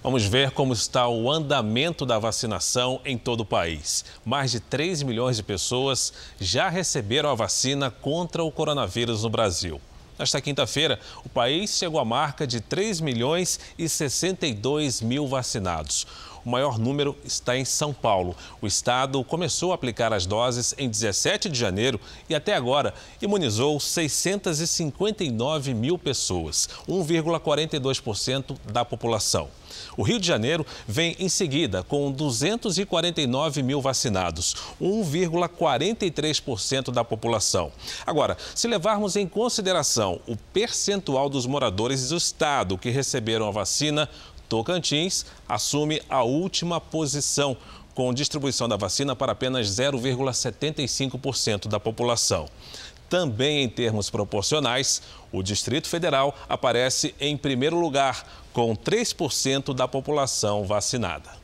Vamos ver como está o andamento da vacinação em todo o país. Mais de 3 milhões de pessoas já receberam a vacina contra o coronavírus no Brasil. Nesta quinta-feira, o país chegou à marca de 3 milhões e 62 mil vacinados o maior número está em São Paulo. O estado começou a aplicar as doses em 17 de janeiro e até agora imunizou 659 mil pessoas, 1,42% da população. O Rio de Janeiro vem em seguida com 249 mil vacinados, 1,43% da população. Agora, se levarmos em consideração o percentual dos moradores do estado que receberam a vacina, Tocantins assume a última posição, com distribuição da vacina para apenas 0,75% da população. Também em termos proporcionais, o Distrito Federal aparece em primeiro lugar, com 3% da população vacinada.